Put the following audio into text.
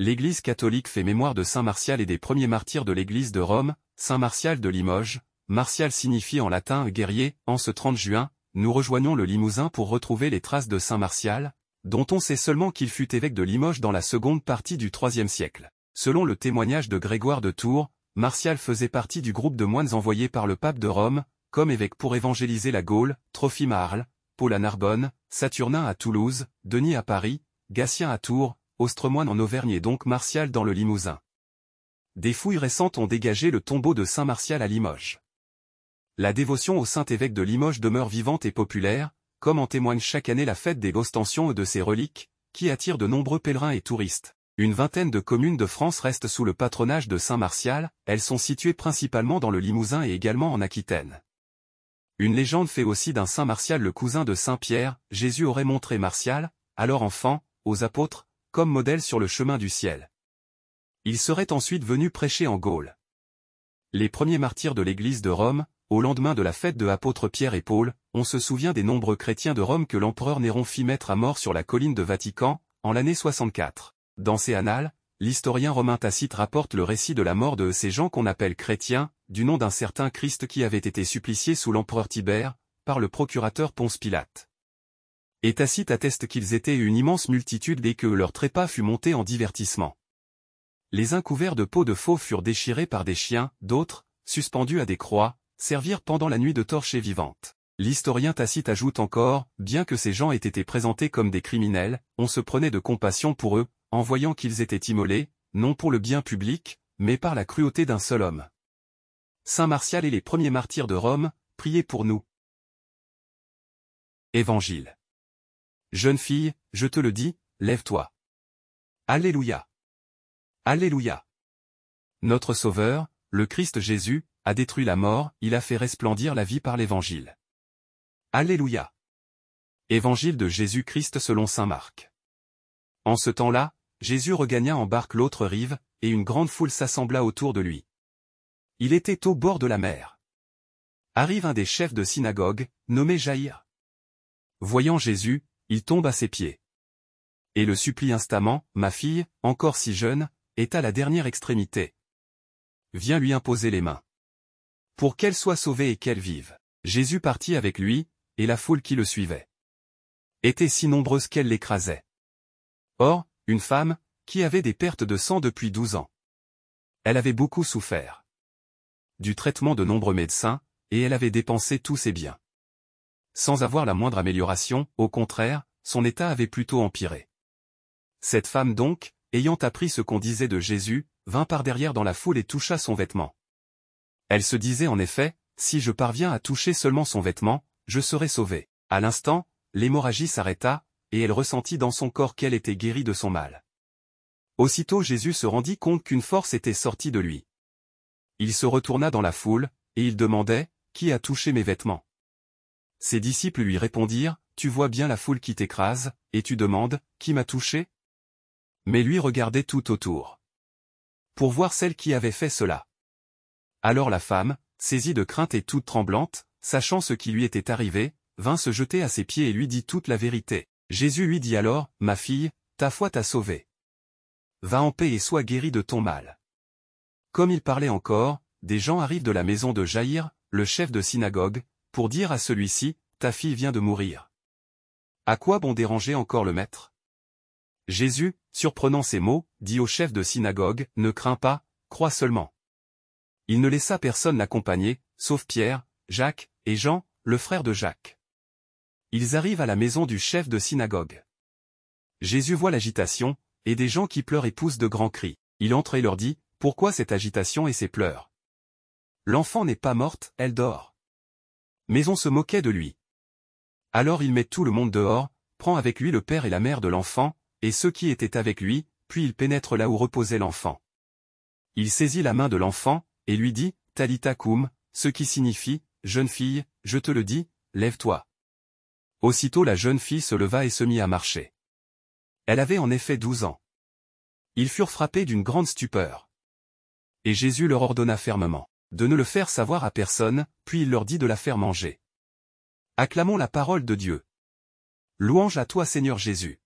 L'Église catholique fait mémoire de Saint Martial et des premiers martyrs de l'Église de Rome, Saint Martial de Limoges, Martial signifie en latin guerrier, en ce 30 juin, nous rejoignons le Limousin pour retrouver les traces de Saint Martial, dont on sait seulement qu'il fut évêque de Limoges dans la seconde partie du IIIe siècle. Selon le témoignage de Grégoire de Tours, Martial faisait partie du groupe de moines envoyés par le pape de Rome, comme évêque pour évangéliser la Gaule, trophy Marle, Paul à Narbonne, Saturnin à Toulouse, Denis à Paris, Gatien à Tours, Ostremoine en Auvergne et donc Martial dans le Limousin. Des fouilles récentes ont dégagé le tombeau de Saint Martial à Limoges. La dévotion au saint évêque de Limoges demeure vivante et populaire, comme en témoigne chaque année la fête des Gostensions et de ses reliques, qui attire de nombreux pèlerins et touristes. Une vingtaine de communes de France restent sous le patronage de Saint Martial, elles sont situées principalement dans le Limousin et également en Aquitaine. Une légende fait aussi d'un Saint Martial le cousin de Saint Pierre, Jésus aurait montré Martial, alors enfant, aux apôtres, comme modèle sur le chemin du ciel. Il serait ensuite venu prêcher en Gaule. Les premiers martyrs de l'Église de Rome, au lendemain de la fête de apôtres Pierre et Paul, on se souvient des nombreux chrétiens de Rome que l'empereur Néron fit mettre à mort sur la colline de Vatican, en l'année 64. Dans ses annales, l'historien romain Tacite rapporte le récit de la mort de ces gens qu'on appelle chrétiens, du nom d'un certain Christ qui avait été supplicié sous l'empereur Tibère, par le procurateur Ponce Pilate et Tacite atteste qu'ils étaient une immense multitude dès que leur trépas fut monté en divertissement. Les uns couverts de peaux de faux furent déchirés par des chiens, d'autres, suspendus à des croix, servirent pendant la nuit de torches vivantes. L'historien Tacite ajoute encore, bien que ces gens aient été présentés comme des criminels, on se prenait de compassion pour eux, en voyant qu'ils étaient immolés, non pour le bien public, mais par la cruauté d'un seul homme. Saint Martial et les premiers martyrs de Rome, priez pour nous. Évangile Jeune fille, je te le dis, lève-toi. Alléluia. Alléluia. Notre Sauveur, le Christ Jésus, a détruit la mort, il a fait resplendir la vie par l'Évangile. Alléluia. Évangile de Jésus-Christ selon Saint Marc. En ce temps-là, Jésus regagna en barque l'autre rive, et une grande foule s'assembla autour de lui. Il était au bord de la mer. Arrive un des chefs de synagogue, nommé Jaïr. Voyant Jésus, il tombe à ses pieds. Et le supplie instamment, ma fille, encore si jeune, est à la dernière extrémité. Viens lui imposer les mains. Pour qu'elle soit sauvée et qu'elle vive. Jésus partit avec lui, et la foule qui le suivait était si nombreuse qu'elle l'écrasait. Or, une femme, qui avait des pertes de sang depuis douze ans. Elle avait beaucoup souffert du traitement de nombreux médecins, et elle avait dépensé tous ses biens sans avoir la moindre amélioration, au contraire, son état avait plutôt empiré. Cette femme donc, ayant appris ce qu'on disait de Jésus, vint par derrière dans la foule et toucha son vêtement. Elle se disait en effet, si je parviens à toucher seulement son vêtement, je serai sauvée. À l'instant, l'hémorragie s'arrêta, et elle ressentit dans son corps qu'elle était guérie de son mal. Aussitôt Jésus se rendit compte qu'une force était sortie de lui. Il se retourna dans la foule, et il demandait, Qui a touché mes vêtements ses disciples lui répondirent, Tu vois bien la foule qui t'écrase, et tu demandes, Qui m'a touché Mais lui regardait tout autour. Pour voir celle qui avait fait cela. Alors la femme, saisie de crainte et toute tremblante, sachant ce qui lui était arrivé, vint se jeter à ses pieds et lui dit toute la vérité. Jésus lui dit alors, Ma fille, ta foi t'a sauvée. Va en paix et sois guérie de ton mal. Comme il parlait encore, des gens arrivent de la maison de Jaïr, le chef de synagogue, pour dire à celui-ci, ta fille vient de mourir. À quoi bon déranger encore le maître Jésus, surprenant ces mots, dit au chef de synagogue, ne crains pas, crois seulement. Il ne laissa personne l'accompagner, sauf Pierre, Jacques, et Jean, le frère de Jacques. Ils arrivent à la maison du chef de synagogue. Jésus voit l'agitation, et des gens qui pleurent et poussent de grands cris. Il entre et leur dit, pourquoi cette agitation et ces pleurs L'enfant n'est pas morte, elle dort. Mais on se moquait de lui. Alors il met tout le monde dehors, prend avec lui le père et la mère de l'enfant, et ceux qui étaient avec lui, puis il pénètre là où reposait l'enfant. Il saisit la main de l'enfant, et lui dit, Talita ce qui signifie, jeune fille, je te le dis, lève-toi. Aussitôt la jeune fille se leva et se mit à marcher. Elle avait en effet douze ans. Ils furent frappés d'une grande stupeur. Et Jésus leur ordonna fermement de ne le faire savoir à personne, puis il leur dit de la faire manger. Acclamons la parole de Dieu. Louange à toi Seigneur Jésus.